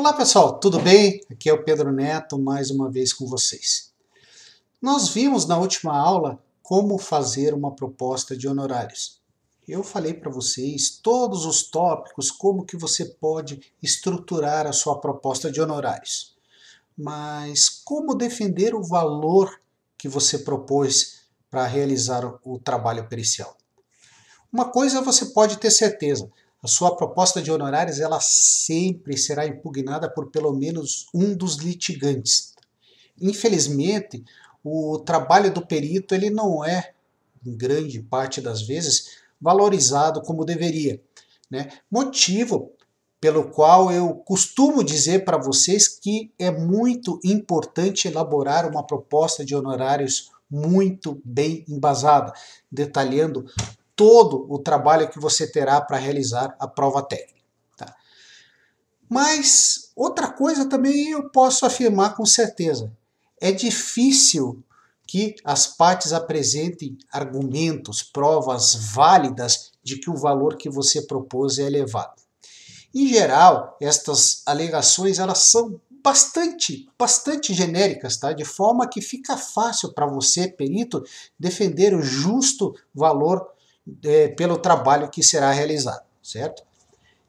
Olá pessoal, tudo bem? Aqui é o Pedro Neto mais uma vez com vocês. Nós vimos na última aula como fazer uma proposta de honorários. Eu falei para vocês todos os tópicos, como que você pode estruturar a sua proposta de honorários. Mas como defender o valor que você propôs para realizar o trabalho pericial? Uma coisa você pode ter certeza, a sua proposta de honorários ela sempre será impugnada por pelo menos um dos litigantes. Infelizmente, o trabalho do perito ele não é, em grande parte das vezes, valorizado como deveria. Né? Motivo pelo qual eu costumo dizer para vocês que é muito importante elaborar uma proposta de honorários muito bem embasada, detalhando todo o trabalho que você terá para realizar a prova técnica. Tá? Mas outra coisa também eu posso afirmar com certeza: é difícil que as partes apresentem argumentos, provas válidas de que o valor que você propôs é elevado. Em geral, estas alegações elas são bastante, bastante genéricas, tá? De forma que fica fácil para você, perito, defender o justo valor é, pelo trabalho que será realizado, certo?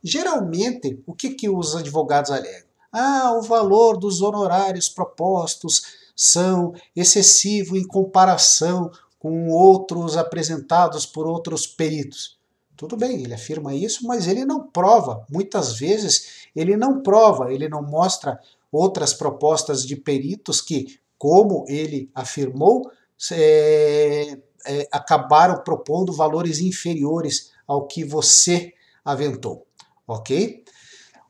Geralmente, o que, que os advogados alegam? Ah, o valor dos honorários propostos são excessivo em comparação com outros apresentados por outros peritos. Tudo bem, ele afirma isso, mas ele não prova. Muitas vezes ele não prova, ele não mostra outras propostas de peritos que, como ele afirmou, é, é, acabaram propondo valores inferiores ao que você aventou, ok?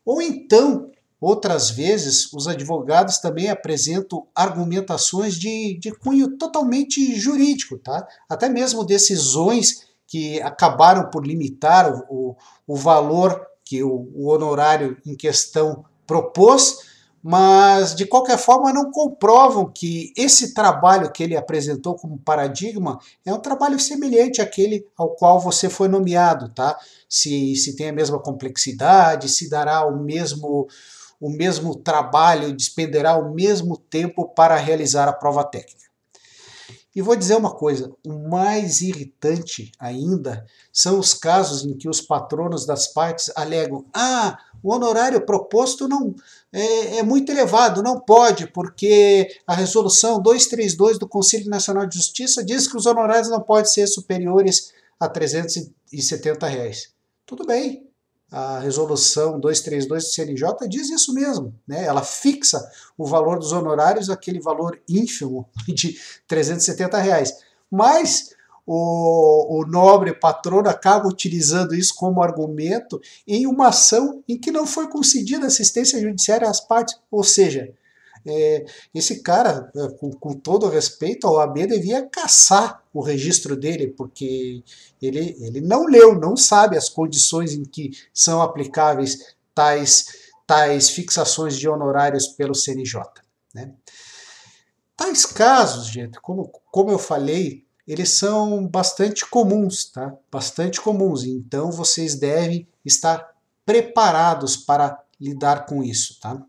Ou então, outras vezes, os advogados também apresentam argumentações de, de cunho totalmente jurídico, tá? Até mesmo decisões que acabaram por limitar o, o, o valor que o, o honorário em questão propôs, mas de qualquer forma não comprovam que esse trabalho que ele apresentou como paradigma é um trabalho semelhante àquele ao qual você foi nomeado, tá? Se, se tem a mesma complexidade, se dará o mesmo o mesmo trabalho, despenderá o mesmo tempo para realizar a prova técnica. E vou dizer uma coisa: o mais irritante ainda são os casos em que os patronos das partes alegam, ah, o honorário proposto não é, é, muito elevado, não pode, porque a resolução 232 do Conselho Nacional de Justiça diz que os honorários não podem ser superiores a 370 reais. Tudo bem, a resolução 232 do CNJ diz isso mesmo, né? Ela fixa o valor dos honorários aquele valor ínfimo de 370 reais, mas o, o nobre patrono acaba utilizando isso como argumento em uma ação em que não foi concedida assistência judiciária às partes, ou seja, é, esse cara, é, com, com, todo respeito, a OAB devia caçar o registro dele, porque ele, ele não leu, não sabe as condições em que são aplicáveis tais, tais fixações de honorários pelo CNJ. Né? Tais casos, gente, como, como eu falei, eles são bastante comuns, tá? Bastante comuns. Então vocês devem estar preparados para lidar com isso, tá?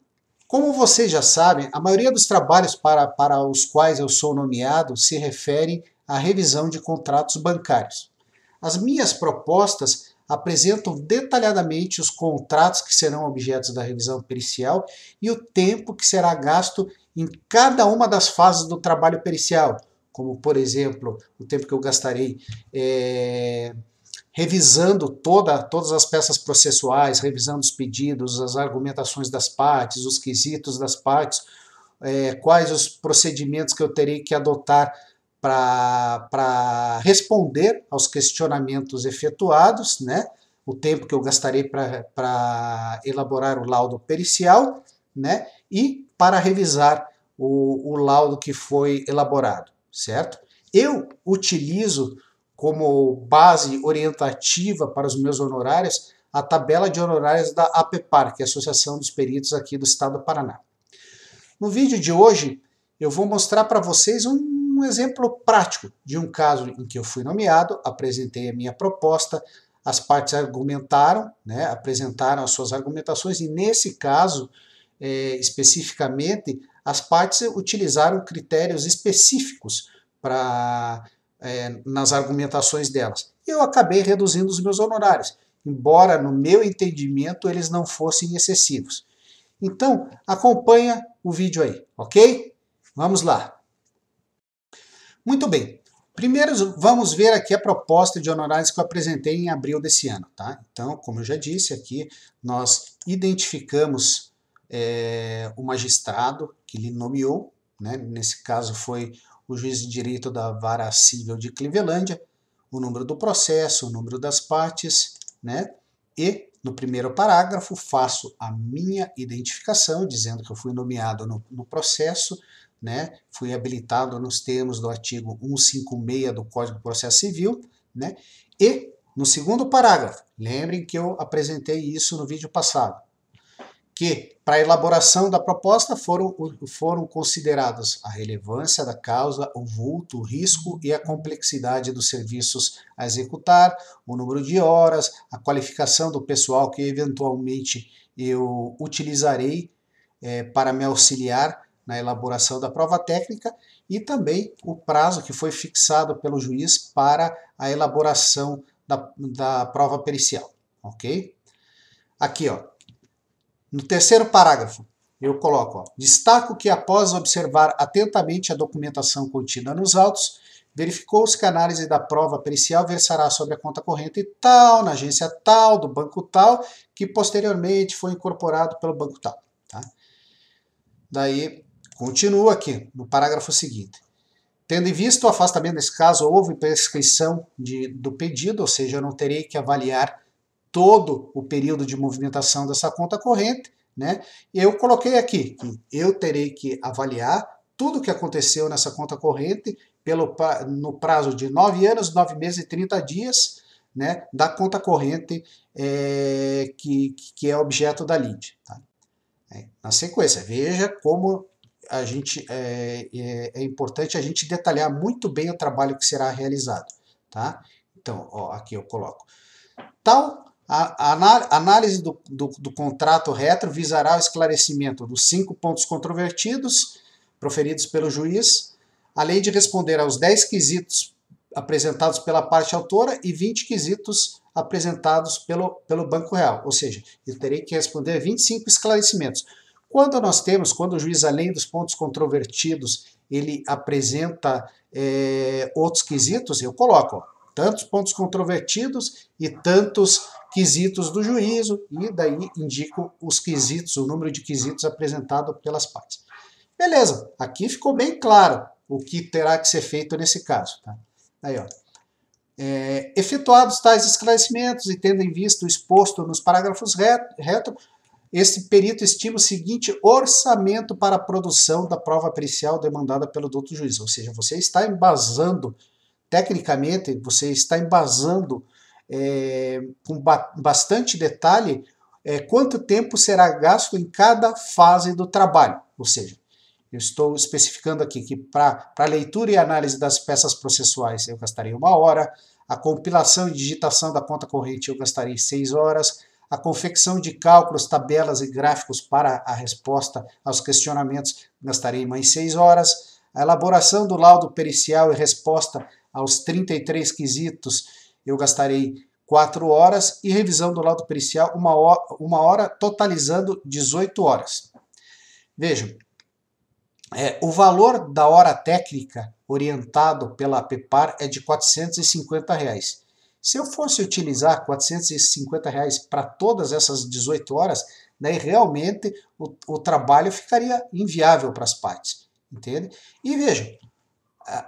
Como vocês já sabem, a maioria dos trabalhos para, para os quais eu sou nomeado se referem à revisão de contratos bancários. As minhas propostas apresentam detalhadamente os contratos que serão objetos da revisão pericial e o tempo que será gasto em cada uma das fases do trabalho pericial, como por exemplo o tempo que eu gastarei é, revisando toda, todas as peças processuais, revisando os pedidos, as argumentações das partes, os quesitos das partes, é, quais os procedimentos que eu terei que adotar para responder aos questionamentos efetuados, né? o tempo que eu gastarei para elaborar o laudo pericial né? e para revisar o, o laudo que foi elaborado certo? Eu utilizo como base orientativa para os meus honorários a tabela de honorários da APEPAR, que é a Associação dos Peritos aqui do Estado do Paraná. No vídeo de hoje, eu vou mostrar para vocês um exemplo prático de um caso em que eu fui nomeado, apresentei a minha proposta, as partes argumentaram, né, apresentaram as suas argumentações, e nesse caso, é, especificamente, as partes utilizaram critérios específicos para é, nas argumentações delas. Eu acabei reduzindo os meus honorários, embora no meu entendimento eles não fossem excessivos. Então, acompanha o vídeo aí, ok? Vamos lá. Muito bem. Primeiro, vamos ver aqui a proposta de honorários que eu apresentei em abril desse ano, tá? Então, como eu já disse aqui, nós identificamos é, o magistrado que lhe nomeou, né, nesse caso foi o juiz de direito da vara civil de Clevelândia, o número do processo, o número das partes, né, e no primeiro parágrafo faço a minha identificação, dizendo que eu fui nomeado no, no processo, né, fui habilitado nos termos do artigo 156 do Código de Processo Civil, né, e no segundo parágrafo, lembrem que eu apresentei isso no vídeo passado, que, para a elaboração da proposta, foram, foram considerados a relevância da causa, o vulto, o risco e a complexidade dos serviços a executar, o número de horas, a qualificação do pessoal que eventualmente eu utilizarei é, para me auxiliar na elaboração da prova técnica e também o prazo que foi fixado pelo juiz para a elaboração da, da prova pericial, ok? Aqui, ó, no terceiro parágrafo, eu coloco, ó, destaco que após observar atentamente a documentação contida nos autos, verificou-se que a análise da prova pericial versará sobre a conta corrente tal, na agência tal, do banco tal, que posteriormente foi incorporado pelo banco tal. Tá? Daí, continua aqui, no parágrafo seguinte. Tendo em vista o afastamento nesse caso, houve prescrição de, do pedido, ou seja, eu não terei que avaliar todo o período de movimentação dessa conta corrente, né? Eu coloquei aqui que eu terei que avaliar tudo o que aconteceu nessa conta corrente pelo, no prazo de 9 anos, 9 meses e 30 dias, né, da conta corrente é, que, que é objeto da LID. Tá? É, na sequência, veja como a gente é, é, é, importante a gente detalhar muito bem o trabalho que será realizado. Tá? Então, ó, aqui eu coloco. Tal a, a análise do, do, do contrato retro visará o esclarecimento dos cinco pontos controvertidos proferidos pelo juiz, além de responder aos dez quesitos apresentados pela parte autora e 20 quesitos apresentados pelo, pelo Banco Real. Ou seja, eu terei que responder 25 esclarecimentos. Quando nós temos, quando o juiz, além dos pontos controvertidos, ele apresenta é, outros quesitos, eu coloco, ó, tantos pontos controvertidos e tantos quesitos do juízo, e daí indico os quesitos, o número de quesitos apresentado pelas partes. Beleza, aqui ficou bem claro o que terá que ser feito nesse caso. Tá? Aí, ó. É, efetuados tais esclarecimentos e tendo em vista o exposto nos parágrafos reto, reto este perito estima o seguinte orçamento para a produção da prova pericial demandada pelo doutor juiz. Ou seja, você está embasando tecnicamente, você está embasando é, com ba bastante detalhe é, quanto tempo será gasto em cada fase do trabalho. Ou seja, eu estou especificando aqui que para leitura e análise das peças processuais eu gastarei uma hora, a compilação e digitação da conta corrente eu gastarei seis horas, a confecção de cálculos, tabelas e gráficos para a resposta aos questionamentos gastarei mais seis horas, a elaboração do laudo pericial e resposta aos 33 quesitos, eu gastarei 4 horas e revisão do laudo pericial, uma hora, uma hora totalizando 18 horas. Vejam, é, o valor da hora técnica orientado pela PEPAR é de R$ 450. Reais. Se eu fosse utilizar R$ 450 reais para todas essas 18 horas, daí realmente o, o trabalho ficaria inviável para as partes, entende? E vejam,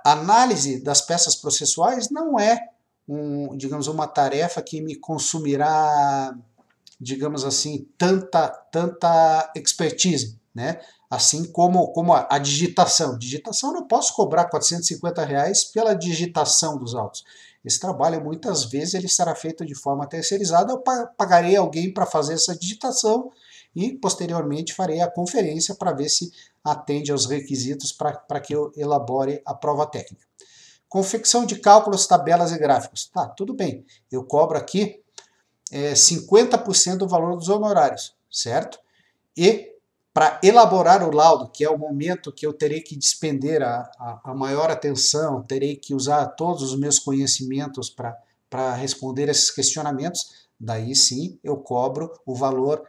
análise das peças processuais não é, um, digamos, uma tarefa que me consumirá, digamos assim, tanta, tanta expertise, né? Assim como, como a, a digitação. Digitação eu não posso cobrar 450 reais pela digitação dos autos. Esse trabalho, muitas vezes, ele será feito de forma terceirizada. Eu pagarei alguém para fazer essa digitação, e posteriormente farei a conferência para ver se atende aos requisitos para que eu elabore a prova técnica. Confecção de cálculos, tabelas e gráficos. Tá, tudo bem. Eu cobro aqui é, 50% do valor dos honorários, certo? E para elaborar o laudo, que é o momento que eu terei que despender a, a, a maior atenção, terei que usar todos os meus conhecimentos para responder esses questionamentos, daí sim eu cobro o valor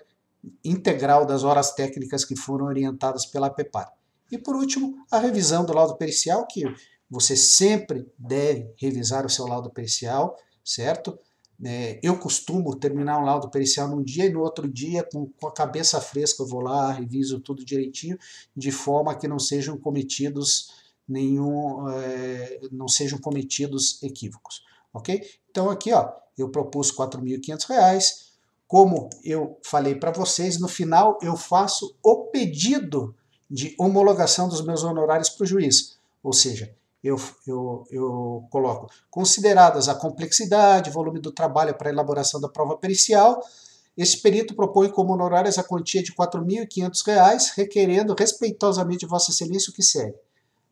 integral das horas técnicas que foram orientadas pela PEPAR. E por último, a revisão do laudo pericial, que você sempre deve revisar o seu laudo pericial, certo? É, eu costumo terminar um laudo pericial num dia e no outro dia, com, com a cabeça fresca, eu vou lá, reviso tudo direitinho, de forma que não sejam cometidos nenhum, é, não sejam cometidos equívocos, ok? Então aqui, ó, eu propus R$ 4.500, como eu falei para vocês, no final eu faço o pedido de homologação dos meus honorários para o juiz. Ou seja, eu, eu, eu coloco consideradas a complexidade, volume do trabalho para elaboração da prova pericial, esse perito propõe como honorários a quantia de R$ 4.500, requerendo respeitosamente Vossa Excelência o que segue.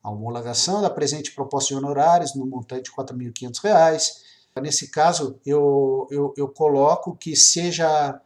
A homologação da presente proposta de honorários no montante de R$ 4.500, Nesse caso, eu, eu, eu coloco que seja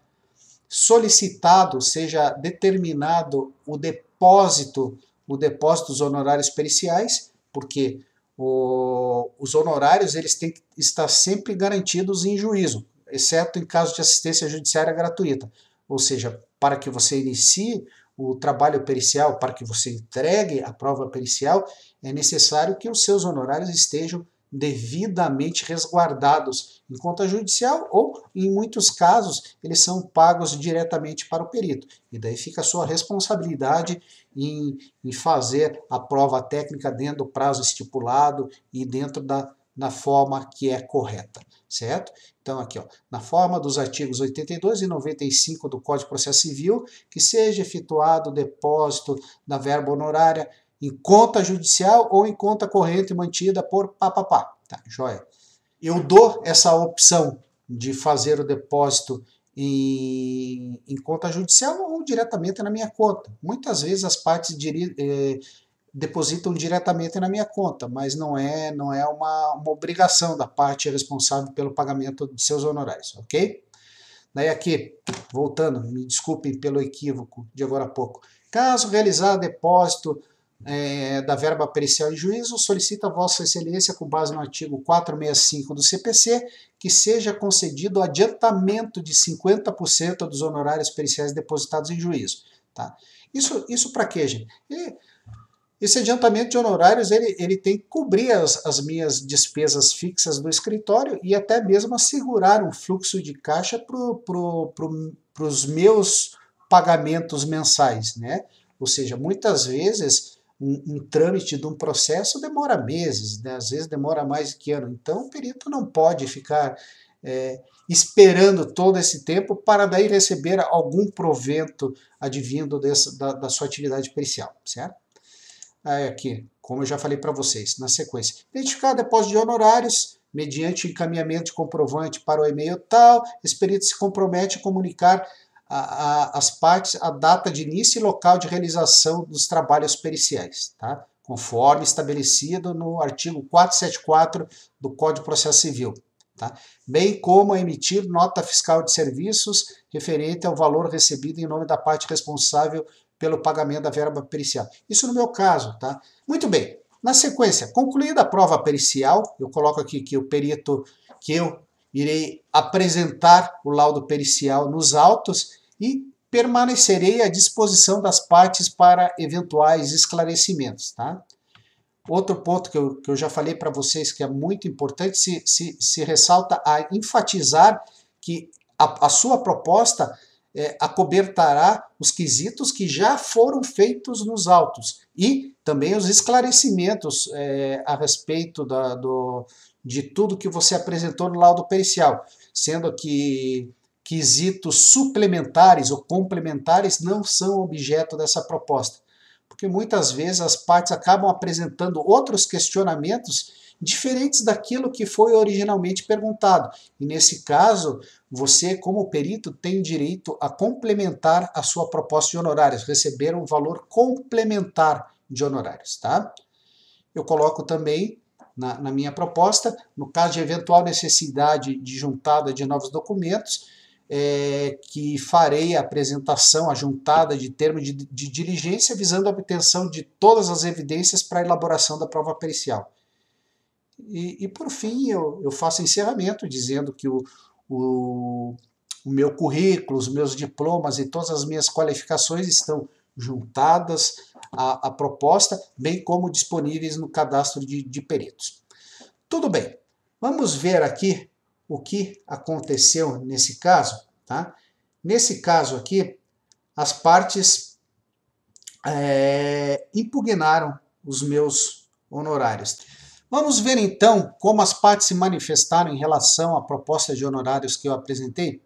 solicitado, seja determinado o depósito, o depósito dos honorários periciais, porque o, os honorários eles têm que estar sempre garantidos em juízo, exceto em caso de assistência judiciária gratuita. Ou seja, para que você inicie o trabalho pericial, para que você entregue a prova pericial, é necessário que os seus honorários estejam devidamente resguardados em conta judicial ou, em muitos casos, eles são pagos diretamente para o perito. E daí fica a sua responsabilidade em, em fazer a prova técnica dentro do prazo estipulado e dentro da na forma que é correta, certo? Então, aqui, ó, na forma dos artigos 82 e 95 do Código de Processo Civil, que seja efetuado o depósito da verba honorária em conta judicial ou em conta corrente mantida por papapá. Tá, joia. Eu dou essa opção de fazer o depósito em, em, conta judicial ou diretamente na minha conta. Muitas vezes as partes diri, eh, depositam diretamente na minha conta, mas não é, não é uma, uma obrigação da parte responsável pelo pagamento de seus honorários, ok? Daí aqui, voltando, me desculpem pelo equívoco de agora a pouco. Caso realizar depósito é, da verba pericial em juízo, solicita a Vossa Excelência, com base no artigo 465 do CPC, que seja concedido adiantamento de 50% dos honorários periciais depositados em juízo. Tá? Isso, isso para quê, gente? E esse adiantamento de honorários ele, ele tem que cobrir as, as minhas despesas fixas do escritório e até mesmo assegurar um fluxo de caixa para pro, pro, pro os meus pagamentos mensais. Né? Ou seja, muitas vezes um, um, trâmite de um processo demora meses, né? às vezes demora mais que ano. Então, o perito não pode ficar é, esperando todo esse tempo para daí receber algum provento advindo dessa, da, da sua atividade pericial, certo? Aí aqui, como eu já falei para vocês, na sequência. Identificar depósito de honorários mediante encaminhamento de comprovante para o e-mail tal, esse perito se compromete a comunicar a, a, as partes, a data de início e local de realização dos trabalhos periciais, tá? conforme estabelecido no artigo 474 do Código de Processo Civil, Tá? bem como emitir nota fiscal de serviços referente ao valor recebido em nome da parte responsável pelo pagamento da verba pericial. Isso no meu caso, tá? Muito bem. Na sequência, concluída a prova pericial, eu coloco aqui que o perito que eu irei apresentar o laudo pericial nos autos e permanecerei à disposição das partes para eventuais esclarecimentos. Tá? Outro ponto que eu, que eu já falei para vocês que é muito importante, se, se, se ressalta a enfatizar que a, a sua proposta é, acobertará os quesitos que já foram feitos nos autos e também os esclarecimentos é, a respeito da, do, de tudo que você apresentou no laudo pericial, sendo que quesitos suplementares ou complementares não são objeto dessa proposta, porque muitas vezes as partes acabam apresentando outros questionamentos diferentes daquilo que foi originalmente perguntado. E nesse caso, você, como perito, tem direito a complementar a sua proposta de honorários, receber um valor complementar de honorários, tá? Eu coloco também na, na minha proposta, no caso de eventual necessidade de juntada de novos documentos, é, que farei a apresentação, a juntada de termo de, de, diligência, visando a obtenção de todas as evidências para a elaboração da prova pericial. E, e por fim, eu, eu, faço encerramento dizendo que o, o, o meu currículo, os meus diplomas e todas as minhas qualificações estão juntadas, a, a proposta, bem como disponíveis no cadastro de, de peritos. Tudo bem, vamos ver aqui o que aconteceu nesse caso. Tá? Nesse caso aqui, as partes é, impugnaram os meus honorários. Vamos ver então como as partes se manifestaram em relação à proposta de honorários que eu apresentei?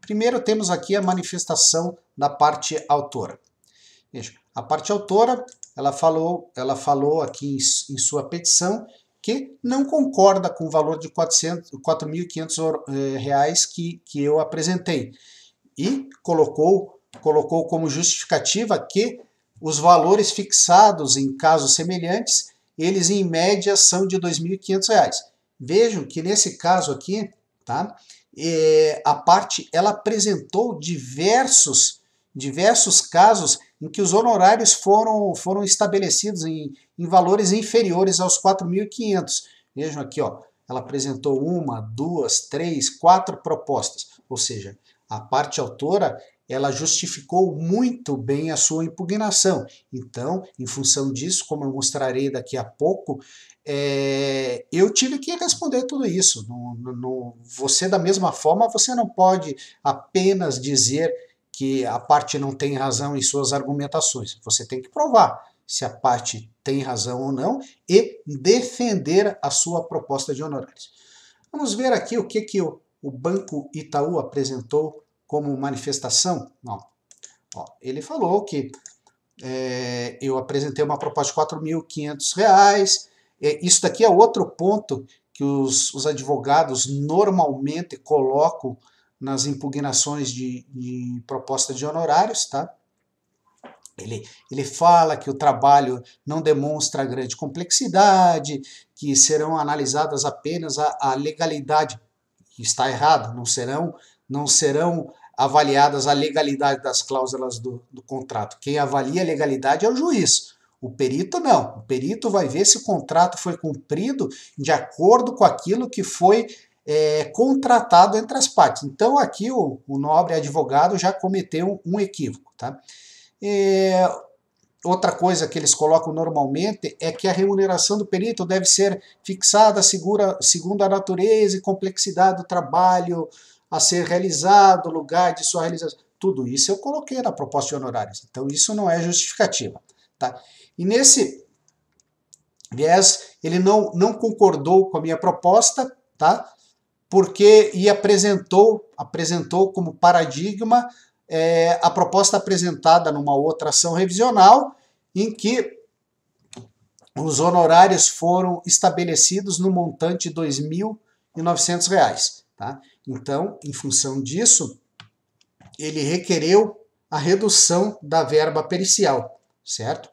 Primeiro temos aqui a manifestação da parte autora. Veja, a parte autora, ela falou, ela falou aqui em, em sua petição que não concorda com o valor de R$ 4.500 eh, reais que, que eu apresentei e colocou, colocou como justificativa que os valores fixados em casos semelhantes, eles em média são de R$ 2.500. Vejam que nesse caso aqui, tá? É, a parte ela apresentou diversos diversos casos em que os honorários foram, foram estabelecidos em, em valores inferiores aos 4.500. Vejam aqui, ó, ela apresentou uma, duas, três, quatro propostas. Ou seja, a parte autora ela justificou muito bem a sua impugnação. Então, em função disso, como eu mostrarei daqui a pouco, é, eu tive que responder tudo isso. No, no, você, da mesma forma, você não pode apenas dizer que a parte não tem razão em suas argumentações. Você tem que provar se a parte tem razão ou não e defender a sua proposta de honorários. Vamos ver aqui o que, que o, Banco Itaú apresentou como manifestação. Ó, ele falou que é, eu apresentei uma proposta de R$ 4.500. É, isso daqui é outro ponto que os, os advogados normalmente colocam nas impugnações de, de proposta de honorários, tá? Ele, ele fala que o trabalho não demonstra grande complexidade, que serão analisadas apenas a, a legalidade, que está errado, não serão, não serão avaliadas a legalidade das cláusulas do, do contrato. Quem avalia a legalidade é o juiz. O perito não. O perito vai ver se o contrato foi cumprido de acordo com aquilo que foi é, contratado entre as partes. Então, aqui o, o nobre advogado já cometeu um equívoco. Tá? É, outra coisa que eles colocam normalmente é que a remuneração do perito deve ser fixada segura, segundo a natureza e complexidade do trabalho a ser realizado, lugar de sua realização. Tudo isso eu coloquei na proposta de honorários. Então, isso não é justificativa. Tá? E nesse viés, ele não, não concordou com a minha proposta, tá? porque e apresentou, apresentou como paradigma é, a proposta apresentada numa outra ação revisional, em que os honorários foram estabelecidos no montante de R$ 2.900. Tá? Então, em função disso, ele requereu a redução da verba pericial, certo?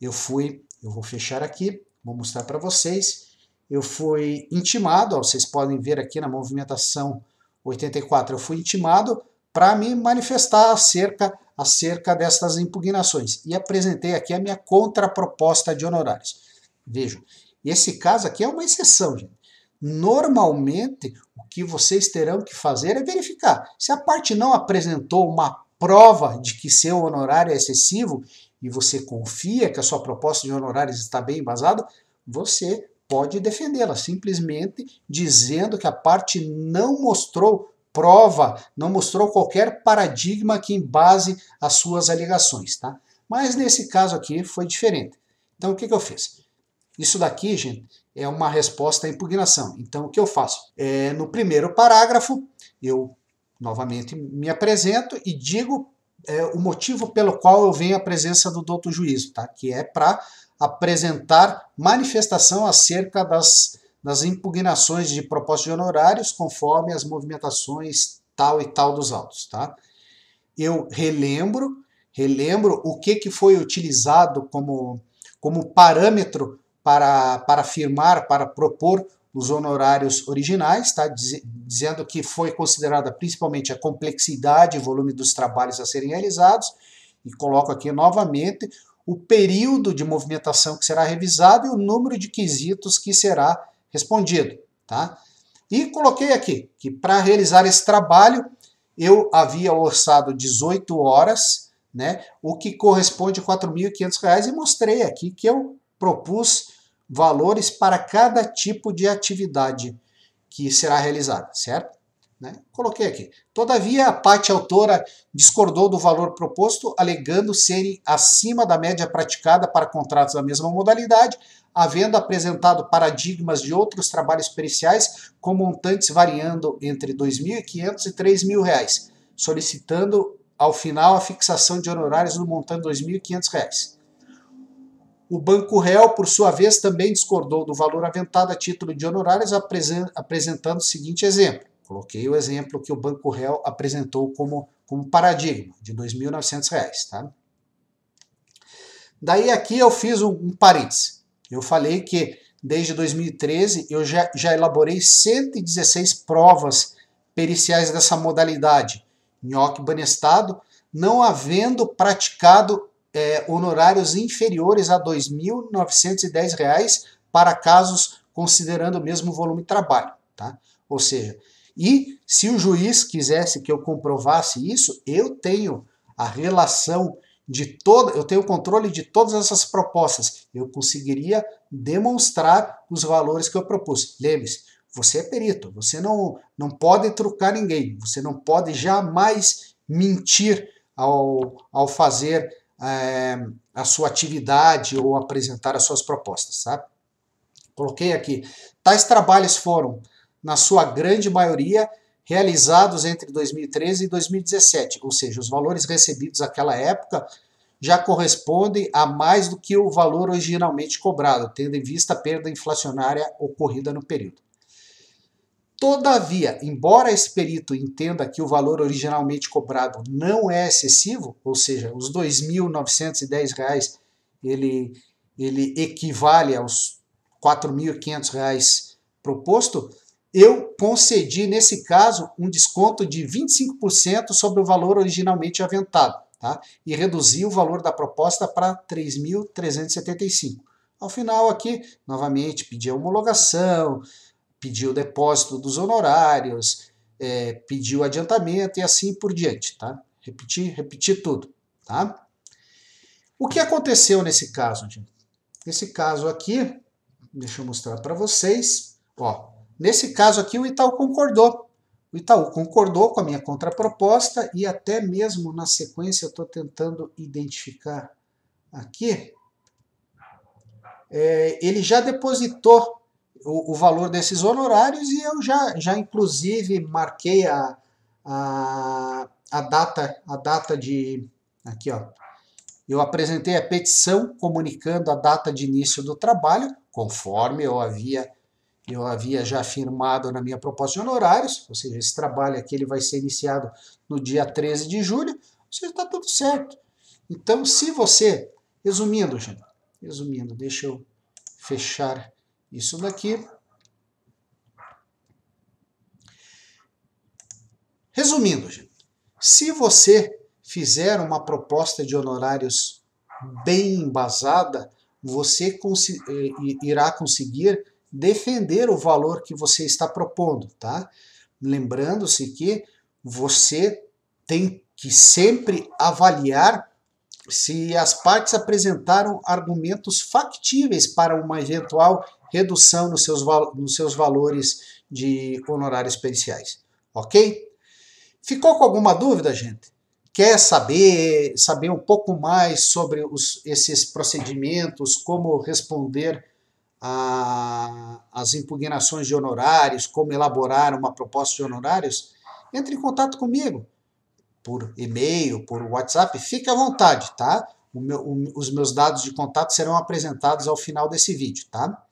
Eu fui, eu vou fechar aqui, vou mostrar para vocês eu fui intimado, ó, vocês podem ver aqui na movimentação 84, eu fui intimado para me manifestar acerca, acerca dessas impugnações e apresentei aqui a minha contraproposta de honorários. Vejam, esse caso aqui é uma exceção, gente. Normalmente, o que vocês terão que fazer é verificar se a parte não apresentou uma prova de que seu honorário é excessivo e você confia que a sua proposta de honorários está bem embasada, você pode defendê-la, simplesmente dizendo que a parte não mostrou prova, não mostrou qualquer paradigma que embase as suas alegações, tá? Mas nesse caso aqui foi diferente. Então o que, que eu fiz? Isso daqui, gente, é uma resposta à impugnação. Então o que eu faço? É, no primeiro parágrafo, eu novamente me apresento e digo é, o motivo pelo qual eu venho à presença do doutor juízo, tá? Que é para apresentar manifestação acerca das, das impugnações de propósito de honorários conforme as movimentações tal e tal dos autos. Tá? Eu relembro, relembro o que, que foi utilizado como, como parâmetro para, para afirmar, para propor os honorários originais, tá? Diz, dizendo que foi considerada principalmente a complexidade e volume dos trabalhos a serem realizados, e coloco aqui novamente o período de movimentação que será revisado e o número de quesitos que será respondido. Tá? E coloquei aqui que para realizar esse trabalho eu havia orçado 18 horas, né, o que corresponde a R$ 4.500 e mostrei aqui que eu propus valores para cada tipo de atividade que será realizada, certo? Né? Coloquei aqui. Todavia, a parte autora discordou do valor proposto, alegando serem acima da média praticada para contratos da mesma modalidade, havendo apresentado paradigmas de outros trabalhos periciais com montantes variando entre R$ 2.500 e R$ 3.000, solicitando ao final a fixação de honorários no montante de R$ 2.500. O banco réu, por sua vez, também discordou do valor aventado a título de honorários, apresentando o seguinte exemplo. Coloquei o exemplo que o Banco Real apresentou como, como paradigma, de R$ 2.900. Tá? Daí aqui eu fiz um, um parênteses. Eu falei que desde 2013 eu já, já elaborei 116 provas periciais dessa modalidade, nhoque banestado, não havendo praticado é, honorários inferiores a R$ 2.910 para casos considerando o mesmo volume de trabalho. Tá? Ou seja, e se o juiz quisesse que eu comprovasse isso, eu tenho a relação de toda, eu tenho controle de todas essas propostas. Eu conseguiria demonstrar os valores que eu propus. Lembre-se, você é perito, você não, não pode trucar ninguém, você não pode jamais mentir ao, ao fazer é, a sua atividade ou apresentar as suas propostas, sabe? Coloquei aqui. Tais trabalhos foram na sua grande maioria, realizados entre 2013 e 2017, ou seja, os valores recebidos naquela época já correspondem a mais do que o valor originalmente cobrado, tendo em vista a perda inflacionária ocorrida no período. Todavia, embora esse perito entenda que o valor originalmente cobrado não é excessivo, ou seja, os R$ 2.910 ele, ele equivale aos R$ 4.500 proposto, eu concedi, nesse caso, um desconto de 25% sobre o valor originalmente aventado, tá? e reduzi o valor da proposta para 3.375. Ao final aqui, novamente, pedi a homologação, pedi o depósito dos honorários, é, o adiantamento e assim por diante, tá? Repeti, repeti tudo, tá? O que aconteceu nesse caso, gente? Nesse caso aqui, deixa eu mostrar para vocês, ó, Nesse caso aqui, o Itaú concordou. O Itaú concordou com a minha contraproposta e até mesmo na sequência eu estou tentando identificar aqui. É, ele já depositou o, o, valor desses honorários e eu já, já inclusive marquei a, a, a data a data de aqui ó eu apresentei a petição comunicando a data de início do trabalho conforme eu havia eu havia já afirmado na minha proposta de honorários, ou seja, esse trabalho aqui ele vai ser iniciado no dia 13 de julho, ou seja, está tudo certo. Então, se você, resumindo, gente, resumindo, deixa eu fechar isso daqui. Resumindo, gente, se você fizer uma proposta de honorários bem embasada, você eh, irá conseguir defender o valor que você está propondo, tá? Lembrando-se que você tem que sempre avaliar se as partes apresentaram argumentos factíveis para uma eventual redução nos seus, nos seus valores de honorários periciais, ok? Ficou com alguma dúvida, gente? Quer saber, saber um pouco mais sobre os, esses procedimentos, como responder a, as impugnações de honorários, como elaborar uma proposta de honorários, entre em contato comigo por e-mail, por WhatsApp, fique à vontade, tá? Meu, o, os meus dados de contato serão apresentados ao final desse vídeo, tá?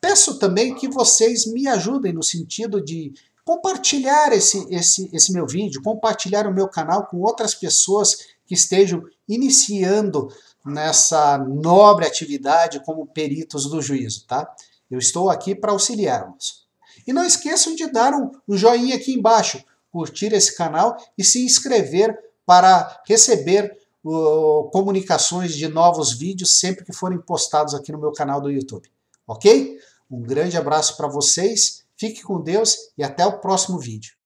Peço também que vocês me ajudem no sentido de compartilhar esse, esse, esse meu vídeo, compartilhar o meu canal com outras pessoas que estejam iniciando nessa nobre atividade como peritos do juízo, tá? Eu estou aqui para auxiliarmos. E não esqueçam de dar um joinha aqui embaixo, curtir esse canal e se inscrever para receber uh, comunicações de novos vídeos sempre que forem postados aqui no meu canal do YouTube. Ok? Um grande abraço para vocês, fique com Deus e até o próximo vídeo.